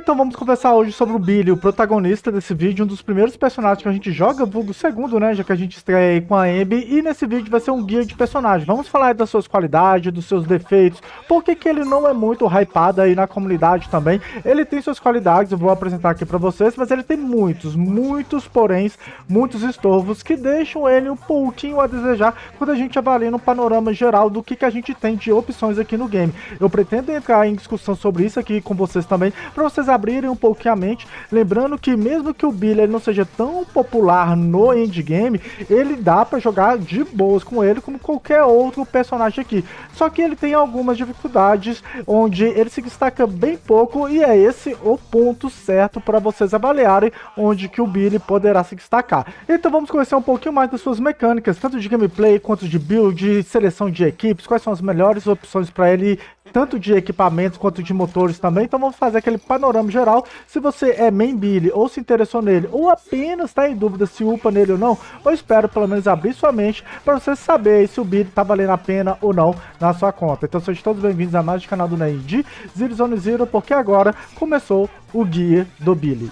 Então vamos conversar hoje sobre o Billy, o protagonista desse vídeo, um dos primeiros personagens que a gente joga, vulgo segundo, né, já que a gente estreia aí com a Abby, e nesse vídeo vai ser um guia de personagem. Vamos falar das suas qualidades, dos seus defeitos, por que ele não é muito hypado aí na comunidade também. Ele tem suas qualidades, eu vou apresentar aqui para vocês, mas ele tem muitos, muitos porém, muitos estorvos que deixam ele um pouquinho a desejar quando a gente avalia no panorama geral do que, que a gente tem de opções aqui no game. Eu pretendo entrar em discussão sobre isso aqui com vocês também, para vocês abrirem um pouquinho a mente, lembrando que mesmo que o Billy não seja tão popular no endgame, ele dá para jogar de boas com ele como qualquer outro personagem aqui. Só que ele tem algumas dificuldades onde ele se destaca bem pouco e é esse o ponto certo para vocês avaliarem onde que o Billy poderá se destacar. Então vamos conhecer um pouquinho mais das suas mecânicas, tanto de gameplay quanto de build, seleção de equipes, quais são as melhores opções para ele tanto de equipamentos quanto de motores também. Então vamos fazer aquele panorama geral. Se você é main Billy ou se interessou nele, ou apenas está em dúvida se upa nele ou não, eu espero pelo menos abrir sua mente para você saber se o Billy está valendo a pena ou não na sua conta. Então sejam todos bem-vindos a mais um canal do Ney de Zero Zone Zero, porque agora começou o Guia do Billy.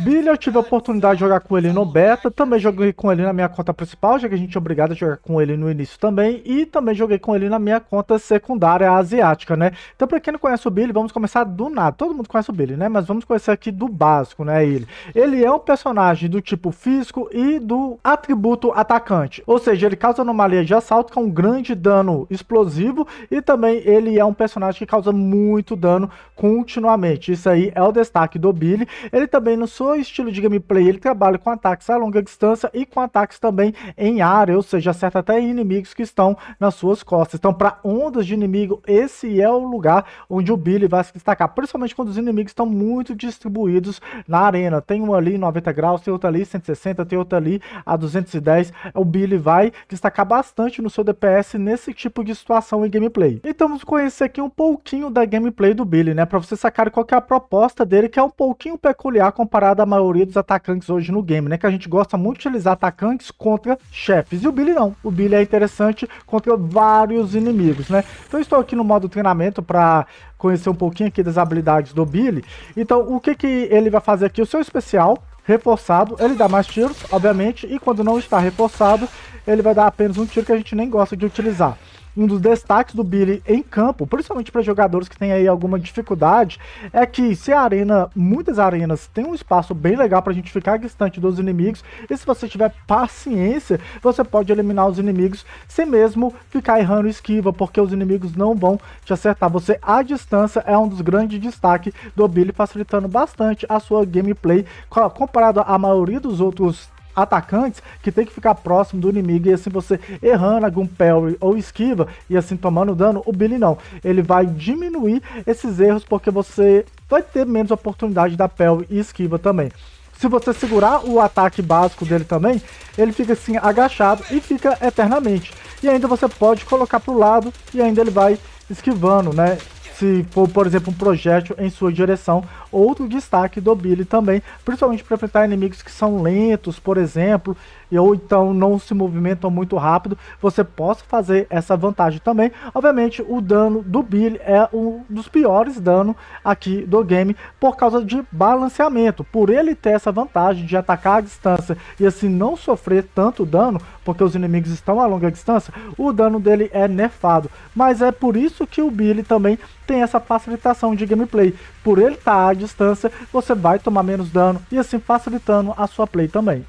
Billy, eu tive a oportunidade de jogar com ele no beta, também joguei com ele na minha conta principal, já que a gente é obrigado a jogar com ele no início também, e também joguei com ele na minha conta secundária asiática, né? Então, pra quem não conhece o Billy, vamos começar do nada. Todo mundo conhece o Billy, né? Mas vamos conhecer aqui do básico, né, ele. Ele é um personagem do tipo físico e do atributo atacante, ou seja, ele causa anomalia de assalto com é um grande dano explosivo e também ele é um um personagem que causa muito dano continuamente. Isso aí é o destaque do Billy. Ele também, no seu estilo de gameplay, ele trabalha com ataques a longa distância e com ataques também em área, ou seja, acerta até inimigos que estão nas suas costas. Então, para ondas de inimigo, esse é o lugar onde o Billy vai se destacar, principalmente quando os inimigos estão muito distribuídos na arena. Tem um ali 90 graus, tem outro ali 160, tem outro ali a 210. O Billy vai destacar bastante no seu DPS nesse tipo de situação em gameplay. Então, vamos conhecer aqui um pouquinho da gameplay do Billy, né? Para você sacar qual que é a proposta dele, que é um pouquinho peculiar comparada à maioria dos atacantes hoje no game, né? Que a gente gosta muito de utilizar atacantes contra chefes. E o Billy não. O Billy é interessante contra vários inimigos, né? Então estou aqui no modo treinamento para conhecer um pouquinho aqui das habilidades do Billy. Então, o que que ele vai fazer aqui? O seu especial reforçado, ele dá mais tiros, obviamente, e quando não está reforçado, ele vai dar apenas um tiro que a gente nem gosta de utilizar um dos destaques do Billy em campo, principalmente para jogadores que têm aí alguma dificuldade, é que se a arena, muitas arenas tem um espaço bem legal para a gente ficar distante dos inimigos, e se você tiver paciência, você pode eliminar os inimigos sem mesmo ficar errando esquiva, porque os inimigos não vão te acertar. Você à distância é um dos grandes destaques do Billy, facilitando bastante a sua gameplay comparado à maioria dos outros atacantes que tem que ficar próximo do inimigo e assim você errando algum parry ou esquiva e assim tomando dano, o Billy não. Ele vai diminuir esses erros porque você vai ter menos oportunidade da parry e esquiva também. Se você segurar o ataque básico dele também, ele fica assim agachado e fica eternamente. E ainda você pode colocar para o lado e ainda ele vai esquivando, né? se for, por exemplo, um projétil em sua direção. Outro destaque do Billy também, principalmente para enfrentar inimigos que são lentos, por exemplo, ou então não se movimentam muito rápido, você possa fazer essa vantagem também. Obviamente, o dano do Billy é um dos piores danos aqui do game por causa de balanceamento. Por ele ter essa vantagem de atacar a distância e assim não sofrer tanto dano, porque os inimigos estão a longa distância, o dano dele é nerfado. Mas é por isso que o Billy também tem essa facilitação de gameplay. Por ele estar tá à distância, você vai tomar menos dano e assim facilitando a sua play também.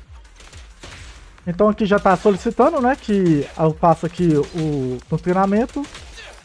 Então aqui já está solicitando, né, que eu faça aqui o, o treinamento,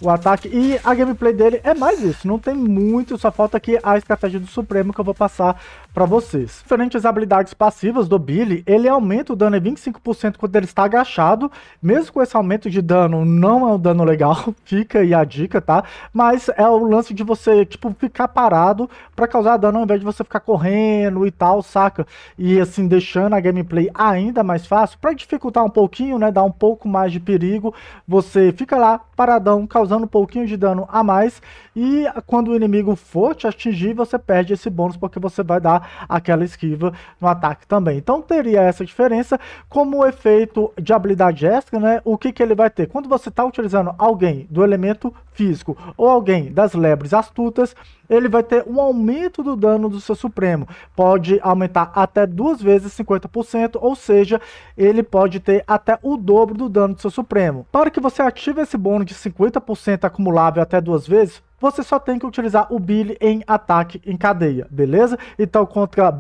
o ataque e a gameplay dele é mais isso. Não tem muito, só falta aqui a estratégia do Supremo que eu vou passar para vocês. Diferente das habilidades passivas do Billy, ele aumenta o dano em 25% quando ele está agachado. Mesmo com esse aumento de dano, não é um dano legal, fica aí a dica, tá? Mas é o lance de você, tipo, ficar parado para causar dano ao invés de você ficar correndo e tal, saca? E assim, deixando a gameplay ainda mais fácil, para dificultar um pouquinho, né? Dar um pouco mais de perigo, você fica lá paradão, causando um pouquinho de dano a mais e quando o inimigo for te atingir, você perde esse bônus porque você vai dar aquela esquiva no ataque também. Então teria essa diferença. Como efeito de habilidade extra, né? O que, que ele vai ter? Quando você está utilizando alguém do elemento físico ou alguém das lebres astutas, ele vai ter um aumento do dano do seu supremo. Pode aumentar até duas vezes 50%, ou seja, ele pode ter até o dobro do dano do seu supremo. Para que você ative esse bônus de 50% acumulável até duas vezes, você só tem que utilizar o Billy em ataque em cadeia, beleza? Então, contra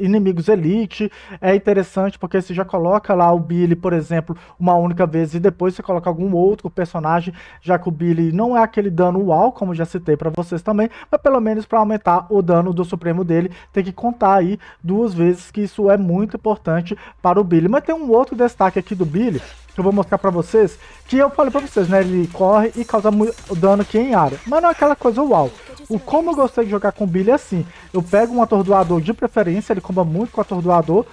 inimigos Elite, é interessante porque você já coloca lá o Billy, por exemplo, uma única vez e depois você coloca algum outro personagem, já que o Billy não é aquele dano uau, como já citei para vocês também, mas pelo menos para aumentar o dano do Supremo dele, tem que contar aí duas vezes, que isso é muito importante para o Billy. Mas tem um outro destaque aqui do Billy, que eu vou mostrar pra vocês, que eu falei pra vocês, né? Ele corre e causa dano aqui em área. Mas não é aquela coisa uau. O como eu gostei de jogar com o Billy é assim, eu pego um atordoador de preferência, ele comba muito com o atordoador,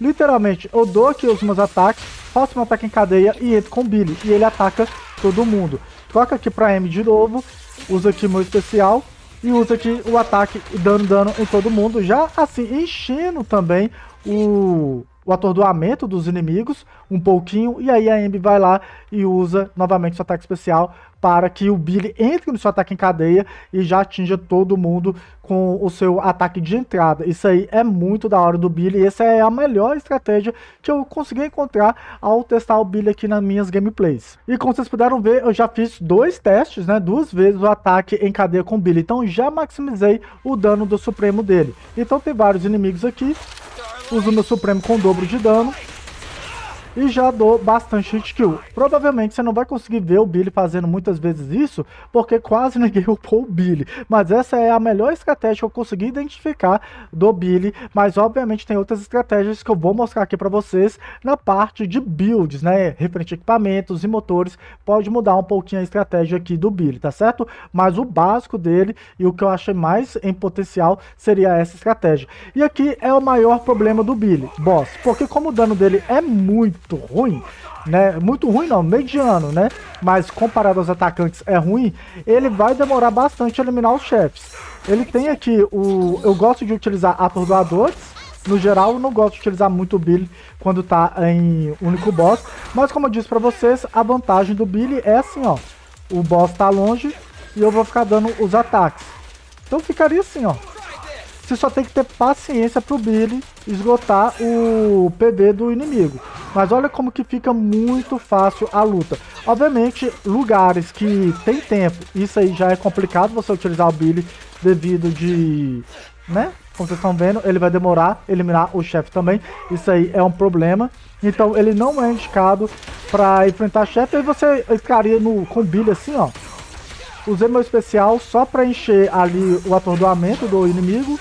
literalmente, eu dou aqui os meus ataques, faço um ataque em cadeia e entro com o Billy, e ele ataca todo mundo. Troca aqui pra M de novo, usa aqui meu especial, e usa aqui o ataque dando dano em todo mundo, já assim, enchendo também o o atordoamento dos inimigos um pouquinho, e aí a Embi vai lá e usa novamente seu ataque especial para que o Billy entre no seu ataque em cadeia e já atinja todo mundo com o seu ataque de entrada. Isso aí é muito da hora do Billy, essa é a melhor estratégia que eu consegui encontrar ao testar o Billy aqui nas minhas gameplays. E como vocês puderam ver, eu já fiz dois testes, né, duas vezes o ataque em cadeia com o Billy, então já maximizei o dano do Supremo dele. Então tem vários inimigos aqui, uso meu Supremo com dobro de dano, e já dou bastante hit kill. Provavelmente você não vai conseguir ver o Billy fazendo muitas vezes isso, porque quase ninguém upou o Billy. Mas essa é a melhor estratégia que eu consegui identificar do Billy, mas obviamente tem outras estratégias que eu vou mostrar aqui para vocês na parte de builds, né? Referente a equipamentos e motores, pode mudar um pouquinho a estratégia aqui do Billy, tá certo? Mas o básico dele e o que eu achei mais em potencial seria essa estratégia. E aqui é o maior problema do Billy, boss, porque como o dano dele é muito muito ruim, né? Muito ruim não, mediano, né? Mas comparado aos atacantes é ruim, ele vai demorar bastante a eliminar os chefes. Ele tem aqui o. Eu gosto de utilizar atordoadores. No geral, eu não gosto de utilizar muito o Billy quando tá em único boss. Mas como eu disse pra vocês, a vantagem do Billy é assim, ó. O boss tá longe e eu vou ficar dando os ataques. Então ficaria assim, ó. Você só tem que ter paciência pro Billy esgotar o PV do inimigo. Mas olha como que fica muito fácil a luta. Obviamente, lugares que tem tempo, isso aí já é complicado você utilizar o Billy devido de... né? Como vocês estão vendo, ele vai demorar eliminar o chefe também. Isso aí é um problema. Então ele não é indicado para enfrentar chefe. Aí você ficaria no, com o Billy assim, ó. Usei meu especial só para encher ali o atordoamento do inimigo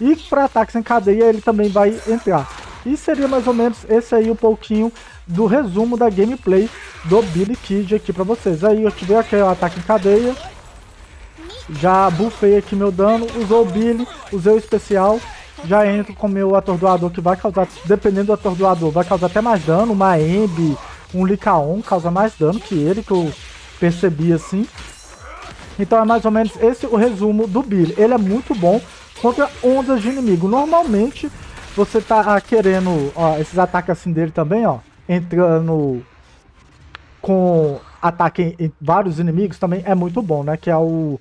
e para ataques em cadeia ele também vai entrar. E seria mais ou menos esse aí um pouquinho do resumo da gameplay do Billy Kid aqui para vocês. Aí eu tive aqui o ataque em cadeia, já bufei aqui meu dano, usou o Billy, usei o especial, já entro com meu atordoador que vai causar, dependendo do atordoador, vai causar até mais dano, uma Emb, um Licaon causa mais dano que ele, que eu percebi assim. Então é mais ou menos esse o resumo do Billy. Ele é muito bom, contra ondas de inimigo. Normalmente, você tá ah, querendo, ó, esses ataques assim dele também, ó, entrando com ataque em, vários inimigos também é muito bom, né? Que é o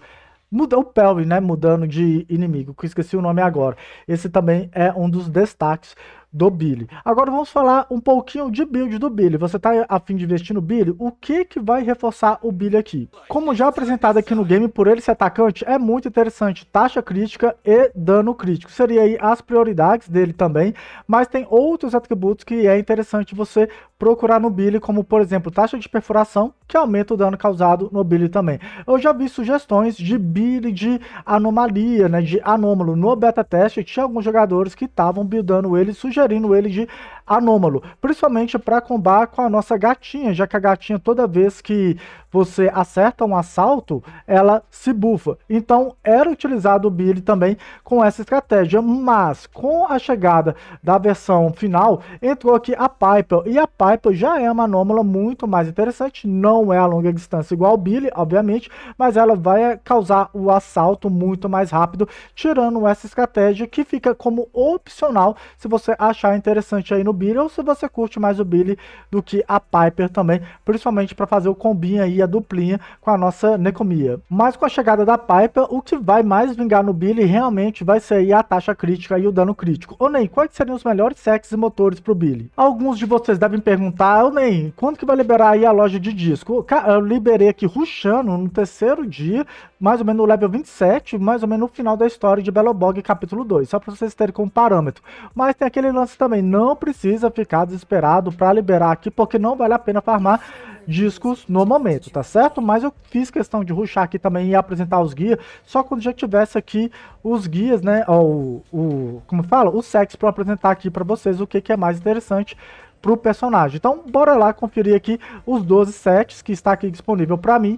mudar o Pelry, né? Mudando de inimigo, esqueci o nome agora. Esse também é um dos destaques do Billy. Agora vamos falar um pouquinho de build do Billy. Você está a fim de investir no Billy? O que que vai reforçar o Billy aqui? Como já apresentado aqui no game, por ele ser atacante, é muito interessante taxa crítica e dano crítico. Seria aí as prioridades dele também, mas tem outros atributos que é interessante você procurar no Billy, como por exemplo, taxa de perfuração, que aumenta o dano causado no Billy também. Eu já vi sugestões de Billy de anomalia, né, de anômalo no beta teste, tinha alguns jogadores que estavam buildando ele sugerindo sugerindo ele de anômalo, principalmente para combar com a nossa gatinha, já que a gatinha toda vez que você acerta um assalto, ela se bufa. Então era utilizado o Billy também com essa estratégia, mas com a chegada da versão final, entrou aqui a Piper, e a Piper já é uma anômala muito mais interessante, não é a longa distância igual o Billy, obviamente, mas ela vai eh, causar o assalto muito mais rápido, tirando essa estratégia que fica como opcional se você achar interessante aí no o Billy ou se você curte mais o Billy do que a Piper também, principalmente para fazer o combinho aí, a duplinha com a nossa Necomia. Mas com a chegada da Piper, o que vai mais vingar no Billy realmente vai ser a taxa crítica e o dano crítico. Ô Ney, quais seriam os melhores sexos e motores pro Billy? Alguns de vocês devem perguntar, ô Ney, quando que vai liberar aí a loja de disco? Eu liberei aqui ruxando no terceiro dia, mais ou menos no level 27, mais ou menos no final da história de Belobog, capítulo 2, só para vocês terem como parâmetro. Mas tem aquele lance também, não precisa ficar desesperado para liberar aqui, porque não vale a pena farmar discos no momento, tá certo? Mas eu fiz questão de ruxar aqui também e apresentar os guias, só quando já tivesse aqui os guias, né, Ou o como fala, o sexo para apresentar aqui para vocês o que, que é mais interessante para o personagem. Então, bora lá conferir aqui os 12 sets que está aqui disponível para mim,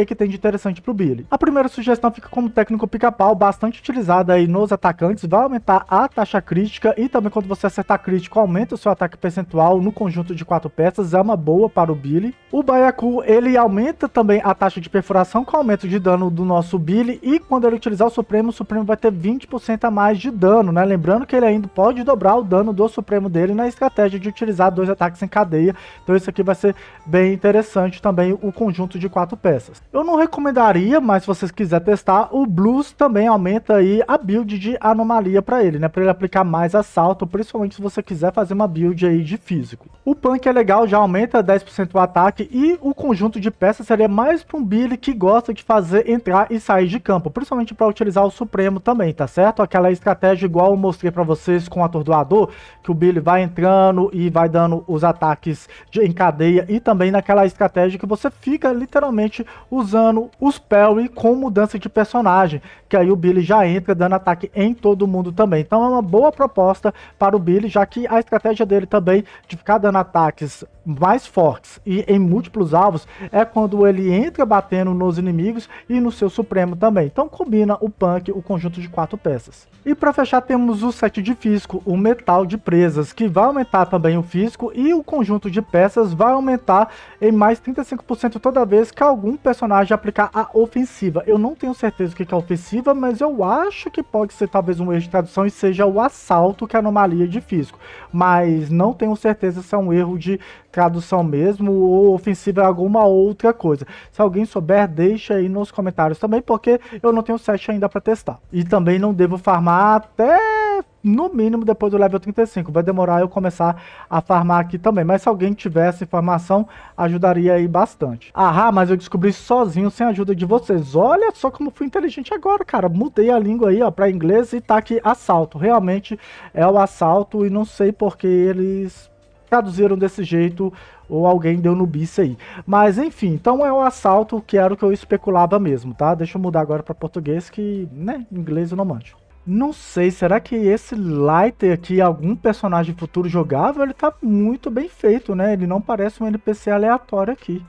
que, que tem de interessante pro Billy. A primeira sugestão fica como técnico pica-pau, bastante utilizada aí nos atacantes, vai aumentar a taxa crítica e também quando você acertar crítico, aumenta o seu ataque percentual no conjunto de quatro peças, é uma boa para o Billy. O Baiacu, ele aumenta também a taxa de perfuração com aumento de dano do nosso Billy e quando ele utilizar o Supremo, o Supremo vai ter 20% a mais de dano, né? Lembrando que ele ainda pode dobrar o dano do Supremo dele na estratégia de utilizar dois ataques em cadeia, então isso aqui vai ser bem interessante também o conjunto de quatro peças. Eu não recomendaria, mas se vocês quiserem testar, o Blues também aumenta aí a build de anomalia para ele, né? Para ele aplicar mais assalto, principalmente se você quiser fazer uma build aí de físico. O Punk é legal, já aumenta 10% o ataque e o conjunto de peças seria mais para um Billy que gosta de fazer entrar e sair de campo, principalmente para utilizar o Supremo também, tá certo? Aquela estratégia igual eu mostrei para vocês com o Atordoador, que o Billy vai entrando e vai dando os ataques de, em cadeia e também naquela estratégia que você fica literalmente usando os Perry com mudança de personagem, que aí o Billy já entra dando ataque em todo mundo também. Então é uma boa proposta para o Billy, já que a estratégia dele também de ficar dando ataques mais fortes e em múltiplos alvos é quando ele entra batendo nos inimigos e no seu supremo também. Então combina o punk, o conjunto de quatro peças. E para fechar temos o set de físico, o metal de presas, que vai aumentar também o físico e o conjunto de peças vai aumentar em mais 35% toda vez que algum personagem aplicar a ofensiva. Eu não tenho certeza o que é ofensiva, mas eu acho que pode ser talvez um erro de tradução e seja o assalto que é anomalia de físico. Mas não tenho certeza se é um erro de tradução mesmo ou ofensiva é alguma outra coisa. Se alguém souber, deixa aí nos comentários também, porque eu não tenho set ainda para testar. E também não devo farmar até no mínimo depois do level 35. Vai demorar eu começar a farmar aqui também. Mas se alguém tivesse informação, ajudaria aí bastante. Ah, mas eu descobri sozinho, sem a ajuda de vocês. Olha só como fui inteligente agora, cara. Mudei a língua aí, ó, pra inglês e tá aqui assalto. Realmente é o assalto e não sei porque eles traduziram desse jeito ou alguém deu no bice aí. Mas enfim, então é um assalto que era o que eu especulava mesmo, tá? Deixa eu mudar agora para português que, né, inglês eu não manjo. Não sei, será que esse Lighter aqui algum personagem futuro jogável? Ele tá muito bem feito, né? Ele não parece um NPC aleatório aqui.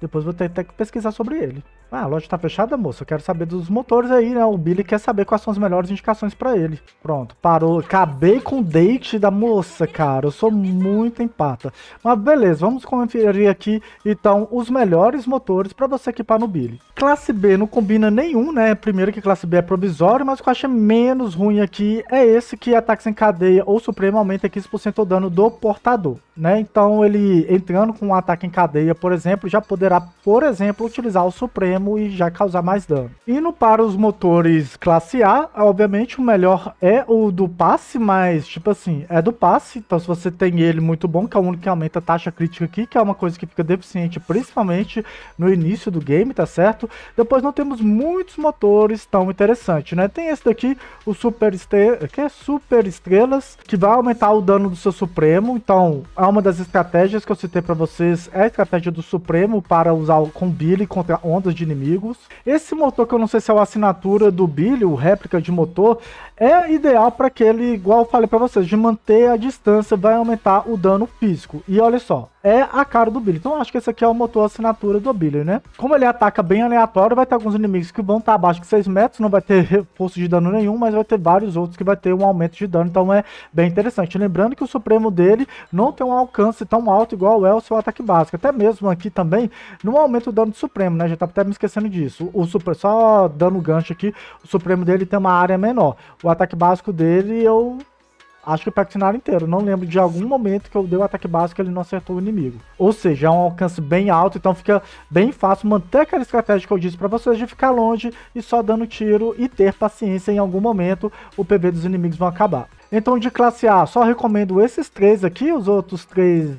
Depois vou ter, ter que pesquisar sobre ele. Ah, a loja tá fechada, moço. Eu quero saber dos motores aí, né? O Billy quer saber quais são as melhores indicações para ele. Pronto, parou. Acabei com o date da moça, cara. Eu sou muito empata. Mas beleza, vamos conferir aqui, então, os melhores motores para você equipar no Billy. Classe B não combina nenhum, né? Primeiro que classe B é provisório, mas o que eu acho menos ruim aqui é esse que ataque em cadeia ou supremo aumenta 15% o dano do portador, né? Então, ele entrando com um ataque em cadeia, por exemplo, já poderá, por exemplo, utilizar o supremo e já causar mais dano. Indo para os motores classe A, obviamente o melhor é o do passe, mas tipo assim, é do passe, então se você tem ele muito bom, que é o único que aumenta a taxa crítica aqui, que é uma coisa que fica deficiente principalmente no início do game, tá certo? Depois não temos muitos motores tão interessantes, né? Tem esse daqui, o Super Estrela, que é Super Estrelas, que vai aumentar o dano do seu Supremo, então é uma das estratégias que eu citei para vocês, é a estratégia do Supremo para usar com Billy contra ondas de inimigos. Esse motor, que eu não sei se é a assinatura do Billy, o réplica de motor, é ideal para aquele, igual eu falei para vocês, de manter a distância, vai aumentar o dano físico. E olha só, é a cara do Billy. Então acho que esse aqui é o motor assinatura do Billy, né? Como ele ataca bem aleatório, vai ter alguns inimigos que vão estar abaixo de 6 metros, não vai ter reforço de dano nenhum, mas vai ter vários outros que vai ter um aumento de dano, então é bem interessante. Lembrando que o Supremo dele não tem um alcance tão alto igual é o seu ataque básico, até mesmo aqui também não aumenta o dano do Supremo, né? Já tá até me esquecendo disso. O, o Supremo, só dando gancho aqui, o Supremo dele tem uma área menor. O ataque básico dele eu Acho que o Pectinari inteiro. Não lembro de algum momento que eu dei o ataque básico e ele não acertou o inimigo. Ou seja, é um alcance bem alto, então fica bem fácil manter aquela estratégia que eu disse para vocês de ficar longe e só dando tiro e ter paciência em algum momento o PV dos inimigos vão acabar. Então de classe A, só recomendo esses três aqui, os outros três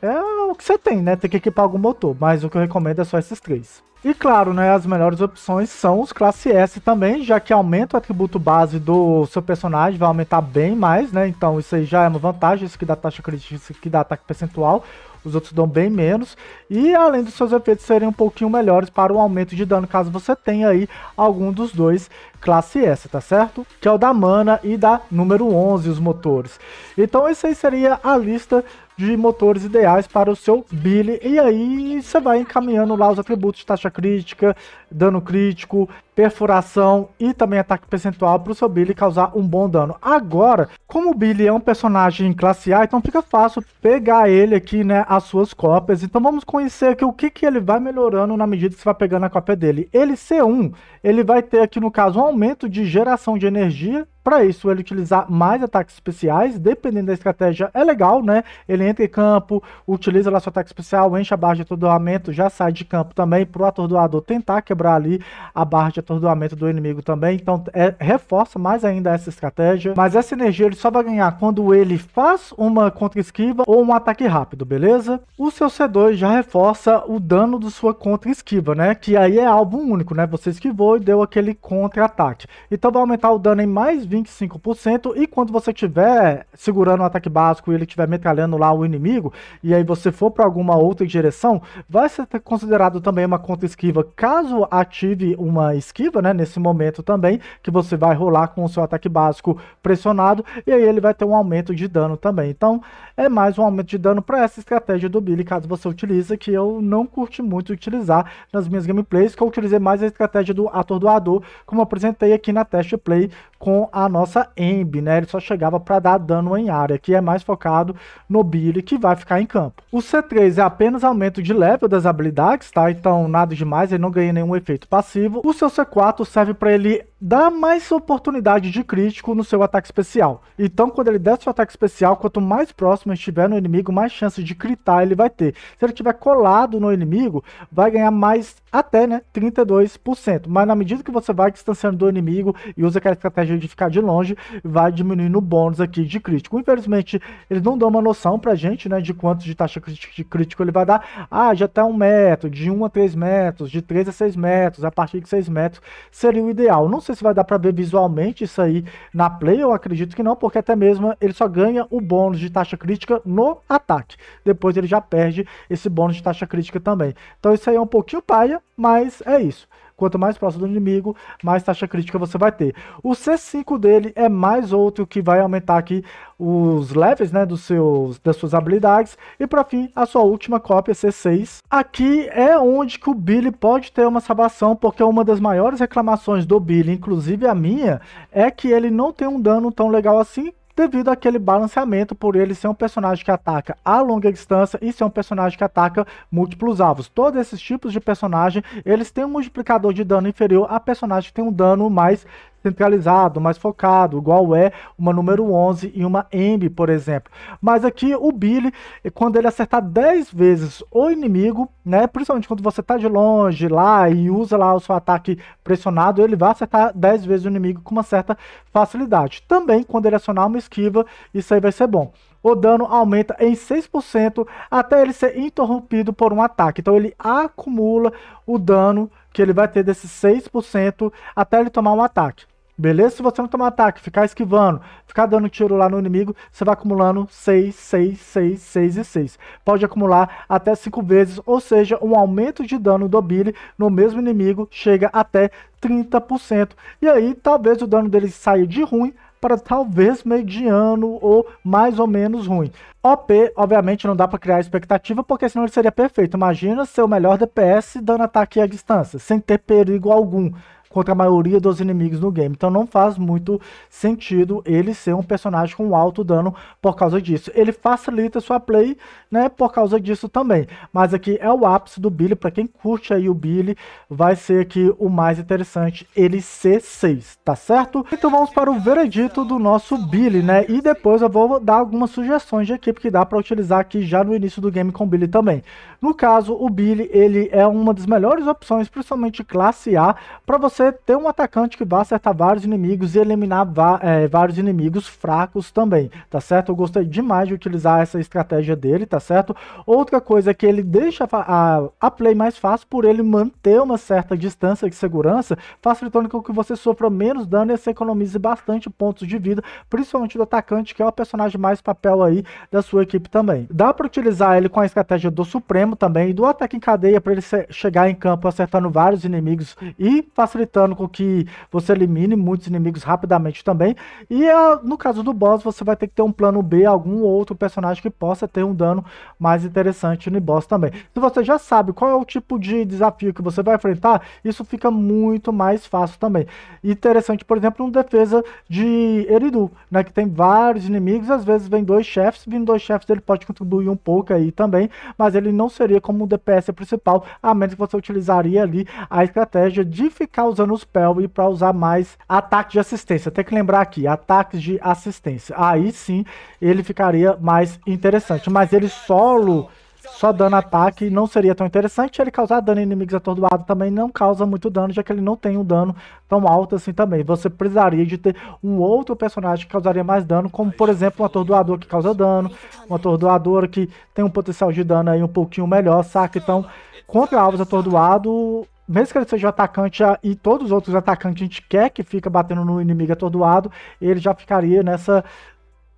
é o que você tem, né? Tem que equipar algum motor, mas o que eu recomendo é só esses três. E claro, né, as melhores opções são os classe S também, já que aumenta o atributo base do seu personagem, vai aumentar bem mais, né? Então isso aí já é uma vantagem, isso que dá taxa crítica, isso que dá ataque percentual, os outros dão bem menos. E além dos seus efeitos serem um pouquinho melhores para o aumento de dano, caso você tenha aí algum dos dois classe S, tá certo? Que é o da mana e da número 11, os motores. Então isso aí seria a lista de motores ideais para o seu Billy. E aí você vai encaminhando lá os atributos de taxa crítica, dano crítico, perfuração e também ataque percentual para o seu Billy causar um bom dano. Agora, como o Billy é um personagem classe A, então fica fácil pegar ele aqui, né, as suas cópias. Então vamos conhecer aqui o que, que ele vai melhorando na medida que você vai pegando a cópia dele. Ele C1, ele vai ter aqui no caso um aumento de geração de energia para isso, ele utilizar mais ataques especiais, dependendo da estratégia, é legal, né? Ele entra em campo, utiliza lá seu ataque especial, enche a barra de atordoamento, já sai de campo também para o atordoador tentar quebrar ali a barra de atordoamento do inimigo também. Então, é, reforça mais ainda essa estratégia. Mas essa energia ele só vai ganhar quando ele faz uma contra-esquiva ou um ataque rápido, beleza? O seu C2 já reforça o dano do sua contra-esquiva, né? Que aí é algo único, né? Você esquivou e deu aquele contra-ataque. Então, vai aumentar o dano em mais 20 25%. E quando você estiver segurando o um ataque básico e ele estiver metralhando lá o inimigo, e aí você for para alguma outra direção, vai ser considerado também uma conta esquiva. Caso ative uma esquiva, né, nesse momento também, que você vai rolar com o seu ataque básico pressionado, e aí ele vai ter um aumento de dano também. Então, é mais um aumento de dano para essa estratégia do Billy, caso você utilize, que eu não curti muito utilizar nas minhas gameplays, que eu utilizei mais a estratégia do atordoador, como apresentei aqui na test play com a nossa Emb, né? Ele só chegava para dar dano em área, que é mais focado no Billy, que vai ficar em campo. O C3 é apenas aumento de level das habilidades, tá? Então nada demais, ele não ganha nenhum efeito passivo. O seu C4 serve para ele dá mais oportunidade de crítico no seu ataque especial. Então, quando ele der seu ataque especial, quanto mais próximo estiver no inimigo, mais chance de critar ele vai ter. Se ele estiver colado no inimigo, vai ganhar mais até né, 32%. Mas na medida que você vai distanciando do inimigo e usa aquela estratégia de ficar de longe, vai diminuindo o bônus aqui de crítico. Infelizmente, eles não dão uma noção pra gente né, de quanto de taxa de crítico ele vai dar. Ah, já tá um metro, de 1 a 3 metros, de 3 a 6 metros, a partir de 6 metros seria o ideal. Não sei se vai dar para ver visualmente isso aí na play, eu acredito que não, porque até mesmo ele só ganha o bônus de taxa crítica no ataque. Depois ele já perde esse bônus de taxa crítica também. Então isso aí é um pouquinho paia, mas é isso. Quanto mais próximo do inimigo, mais taxa crítica você vai ter. O C5 dele é mais outro que vai aumentar aqui os levels né, dos seus, das suas habilidades. E para fim, a sua última cópia, C6. Aqui é onde que o Billy pode ter uma salvação, porque uma das maiores reclamações do Billy, inclusive a minha, é que ele não tem um dano tão legal assim, devido àquele balanceamento por ele ser um personagem que ataca a longa distância e ser um personagem que ataca múltiplos alvos. Todos esses tipos de personagem, eles têm um multiplicador de dano inferior a personagem que tem um dano mais centralizado, mais focado, igual é uma número 11 e uma M, por exemplo. Mas aqui o Billy, quando ele acertar 10 vezes o inimigo, né, principalmente quando você está de longe lá e usa lá o seu ataque pressionado, ele vai acertar 10 vezes o inimigo com uma certa facilidade. Também quando ele acionar uma esquiva, isso aí vai ser bom o dano aumenta em 6% até ele ser interrompido por um ataque. Então ele acumula o dano que ele vai ter desses 6% até ele tomar um ataque. Beleza? Se você não tomar ataque, ficar esquivando, ficar dando tiro lá no inimigo, você vai acumulando 6, 6, 6, 6 e 6. Pode acumular até 5 vezes, ou seja, um aumento de dano do Billy no mesmo inimigo chega até 30%. E aí, talvez o dano dele saia de ruim para talvez mediano ou mais ou menos ruim. OP, obviamente, não dá para criar expectativa, porque senão ele seria perfeito. Imagina ser o melhor DPS dando ataque à distância, sem ter perigo algum contra a maioria dos inimigos no game. Então não faz muito sentido ele ser um personagem com alto dano por causa disso. Ele facilita sua play, né, por causa disso também. Mas aqui é o ápice do Billy, para quem curte aí o Billy, vai ser aqui o mais interessante, ele ser 6 tá certo? Então vamos para o veredito do nosso Billy, né? E depois eu vou dar algumas sugestões de equipe que dá para utilizar aqui já no início do game com o Billy também. No caso, o Billy, ele é uma das melhores opções, principalmente classe A, para você você ter um atacante que vá acertar vários inimigos e eliminar é, vários inimigos fracos também, tá certo? Eu gostei demais de utilizar essa estratégia dele, tá certo? Outra coisa é que ele deixa a, a play mais fácil por ele manter uma certa distância de segurança, facilitando com que você sofra menos dano e você economize bastante pontos de vida, principalmente do atacante, que é o personagem mais papel aí da sua equipe também. Dá para utilizar ele com a estratégia do Supremo também, do ataque em cadeia para ele chegar em campo acertando vários inimigos e facilitando facilitando com que você elimine muitos inimigos rapidamente também. E ah, no caso do boss, você vai ter que ter um plano B, algum outro personagem que possa ter um dano mais interessante no boss também. Se você já sabe qual é o tipo de desafio que você vai enfrentar, isso fica muito mais fácil também. Interessante, por exemplo, no defesa de Eridu, né, que tem vários inimigos, às vezes vem dois chefes, vindo dois chefes ele pode contribuir um pouco aí também, mas ele não seria como o DPS principal, a menos que você utilizaria ali a estratégia de ficar usando usando os Pelv para usar mais ataque de assistência. Tem que lembrar aqui, ataques de assistência. Aí sim ele ficaria mais interessante. Mas ele solo só dando ataque não seria tão interessante. Ele causar dano em inimigos atordoados também não causa muito dano, já que ele não tem um dano tão alto assim também. Você precisaria de ter um outro personagem que causaria mais dano, como por exemplo um atordoador que causa dano, um atordoador que tem um potencial de dano aí um pouquinho melhor, saca? Então, contra alvos atordoado, mesmo que ele seja o atacante e todos os outros atacantes a gente quer que fica batendo no inimigo atordoado, ele já ficaria nessa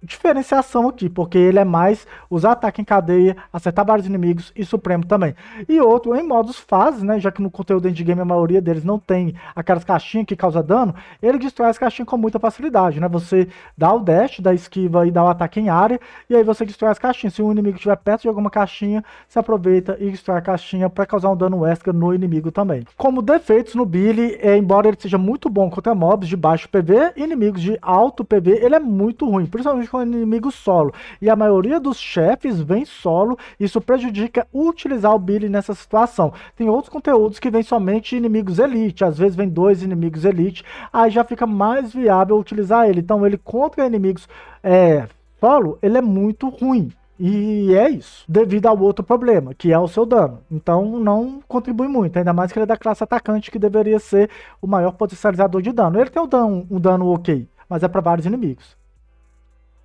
diferenciação aqui, porque ele é mais usar ataque em cadeia, acertar vários inimigos e Supremo também. E outro em modos fases, né, já que no conteúdo endgame a maioria deles não tem aquelas caixinhas que causa dano, ele destrói as caixinhas com muita facilidade, né, você dá o dash, dá esquiva e dá o ataque em área, e aí você destrói as caixinhas. Se um inimigo estiver perto de alguma caixinha, se aproveita e destrói a caixinha para causar um dano extra no inimigo também. Como defeitos no Billy, é, eh, embora ele seja muito bom contra mobs de baixo PV, inimigos de alto PV, ele é muito ruim, principalmente com inimigos um inimigo solo. E a maioria dos chefes vem solo, isso prejudica utilizar o Billy nessa situação. Tem outros conteúdos que vêm somente inimigos elite, às vezes vem dois inimigos elite, aí já fica mais viável utilizar ele. Então ele contra inimigos é, solo, ele é muito ruim. E é isso, devido ao outro problema, que é o seu dano. Então não contribui muito, ainda mais que ele é da classe atacante, que deveria ser o maior potencializador de dano. Ele tem um dano, um dano ok, mas é para vários inimigos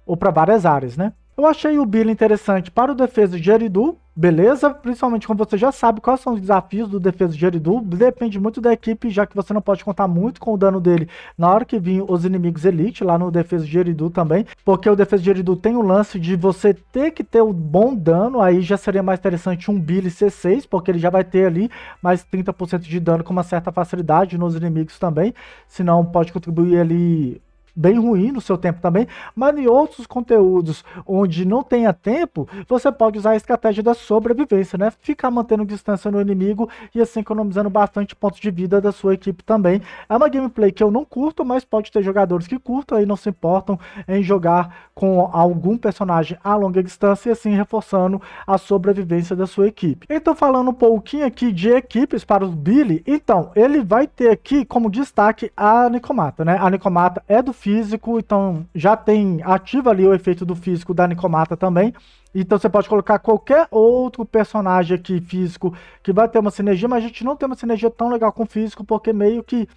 ou para várias áreas, né? Eu achei o Billy interessante para o defesa de Eridu, beleza? Principalmente quando você já sabe quais são os desafios do defesa de Eridu, Depende muito da equipe, já que você não pode contar muito com o dano dele na hora que vinham os inimigos Elite, lá no defesa de Eridu também. Porque o defesa de Eridu tem o lance de você ter que ter o um bom dano, aí já seria mais interessante um Billy C6, porque ele já vai ter ali mais 30% de dano com uma certa facilidade nos inimigos também. Senão pode contribuir ali bem ruim no seu tempo também, mas em outros conteúdos onde não tenha tempo, você pode usar a estratégia da sobrevivência, né? Ficar mantendo distância no inimigo e assim economizando bastante pontos de vida da sua equipe também. É uma gameplay que eu não curto, mas pode ter jogadores que curtam e não se importam em jogar com algum personagem a longa distância e assim reforçando a sobrevivência da sua equipe. Então falando um pouquinho aqui de equipes para o Billy, então ele vai ter aqui como destaque a Nicomata, né? A Nicomata é do físico, então já tem ativa ali o efeito do físico da Nicomata também. Então você pode colocar qualquer outro personagem aqui físico que vai ter uma sinergia, mas a gente não tem uma sinergia tão legal com físico, porque meio que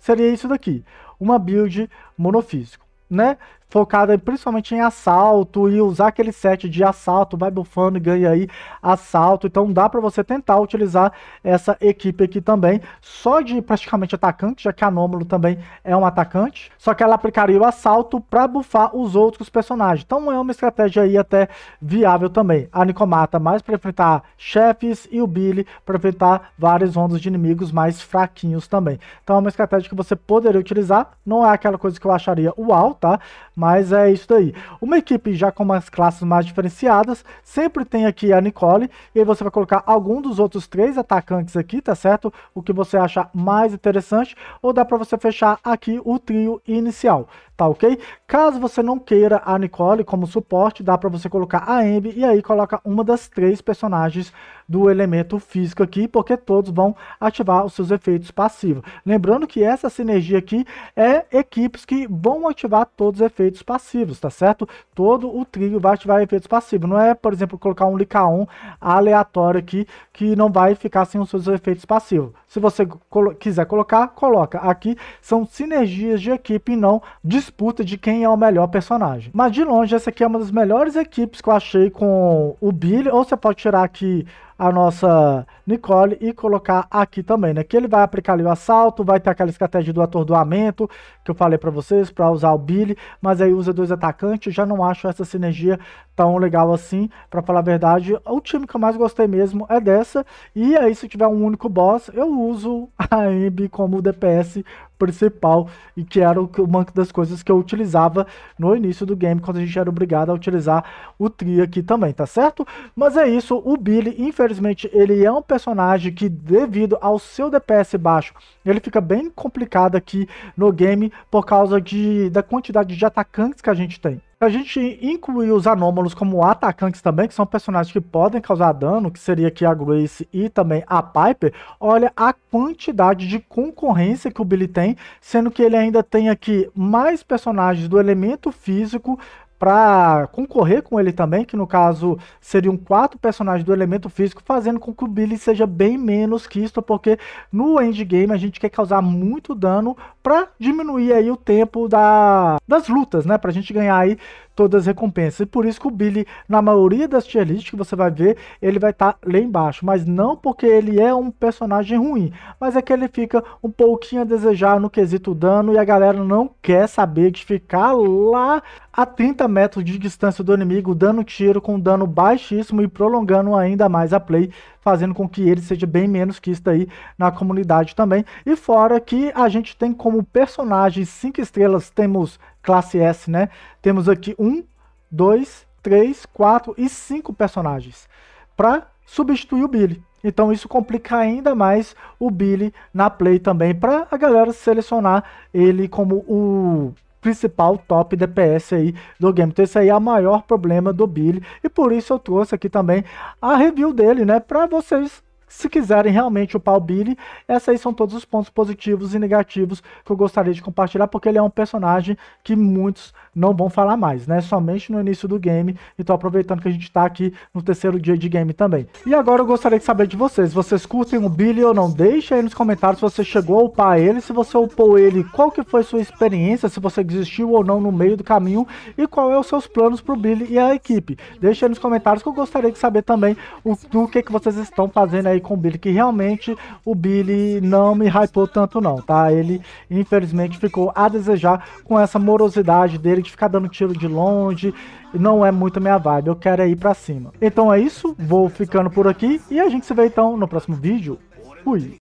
seria isso daqui, uma build monofísico, né? focada principalmente em assalto e usar aquele set de assalto, vai bufando e ganha aí assalto. Então dá para você tentar utilizar essa equipe aqui também, só de praticamente atacante, já que Anômalo também é um atacante, só que ela aplicaria o assalto para bufar os outros personagens. Então é uma estratégia aí até viável também. A Nicomata mais para enfrentar chefes e o Billy para enfrentar várias ondas de inimigos mais fraquinhos também. Então é uma estratégia que você poderia utilizar, não é aquela coisa que eu acharia uau, tá? Mas é isso daí. Uma equipe já com umas classes mais diferenciadas, sempre tem aqui a Nicole, e aí você vai colocar algum dos outros três atacantes aqui, tá certo? O que você acha mais interessante, ou dá para você fechar aqui o trio inicial, tá ok? Caso você não queira a Nicole como suporte, dá para você colocar a Embi, e aí coloca uma das três personagens do elemento físico aqui, porque todos vão ativar os seus efeitos passivos. Lembrando que essa sinergia aqui é equipes que vão ativar todos os efeitos efeitos passivos, tá certo? Todo o trio vai ativar efeitos passivos. Não é, por exemplo, colocar um 1 aleatório aqui que não vai ficar sem os seus efeitos passivos. Se você colo quiser colocar, coloca. Aqui são sinergias de equipe e não disputa de quem é o melhor personagem. Mas de longe, essa aqui é uma das melhores equipes que eu achei com o Billy. Ou você pode tirar aqui a nossa Nicole e colocar aqui também, né? Que ele vai aplicar ali o assalto, vai ter aquela estratégia do atordoamento que eu falei para vocês para usar o Billy, mas aí usa dois atacantes, já não acho essa sinergia tão legal assim, para falar a verdade. O time que eu mais gostei mesmo é dessa, e aí se tiver um único boss, eu uso a Embi como DPS principal e que era uma das coisas que eu utilizava no início do game, quando a gente era obrigado a utilizar o Tri aqui também, tá certo? Mas é isso, o Billy, infelizmente, ele é um personagem que devido ao seu DPS baixo, ele fica bem complicado aqui no game por causa de, da quantidade de atacantes que a gente tem. A gente inclui os anômalos como atacantes também, que são personagens que podem causar dano, que seria aqui a Grace e também a Piper. Olha a quantidade de concorrência que o Billy tem, sendo que ele ainda tem aqui mais personagens do elemento físico, para concorrer com ele também, que no caso seriam quatro personagens do elemento físico, fazendo com que o Billy seja bem menos que isto, porque no endgame a gente quer causar muito dano para diminuir aí o tempo da, das lutas, né? Pra gente ganhar aí todas as recompensas. E por isso que o Billy, na maioria das tier lists que você vai ver, ele vai estar tá lá embaixo. Mas não porque ele é um personagem ruim, mas é que ele fica um pouquinho a desejar no quesito dano e a galera não quer saber de ficar lá a 30 metros de distância do inimigo, dando tiro com dano baixíssimo e prolongando ainda mais a play, fazendo com que ele seja bem menos que isso aí na comunidade também. E fora que a gente tem como personagens 5 estrelas, temos classe S, né? Temos aqui um, dois, três, quatro e cinco personagens para substituir o Billy. Então isso complica ainda mais o Billy na play também para a galera selecionar ele como o principal top DPS aí do game. Então esse aí é o maior problema do Billy e por isso eu trouxe aqui também a review dele, né, para vocês se quiserem realmente upar o Billy, esses aí são todos os pontos positivos e negativos que eu gostaria de compartilhar, porque ele é um personagem que muitos não vão falar mais, né? Somente no início do game, então aproveitando que a gente está aqui no terceiro dia de game também. E agora eu gostaria de saber de vocês, vocês curtem o Billy ou não? Deixa aí nos comentários se você chegou a upar ele, se você upou ele, qual que foi sua experiência, se você desistiu ou não no meio do caminho e qual é os seus planos para o Billy e a equipe. Deixa aí nos comentários que eu gostaria de saber também o, o que, que vocês estão fazendo aí aí com o Billy, que realmente o Billy não me hypou tanto não, tá? Ele, infelizmente, ficou a desejar com essa morosidade dele de ficar dando tiro de longe, não é muito minha vibe, eu quero é ir pra cima. Então é isso, vou ficando por aqui, e a gente se vê então no próximo vídeo. Fui!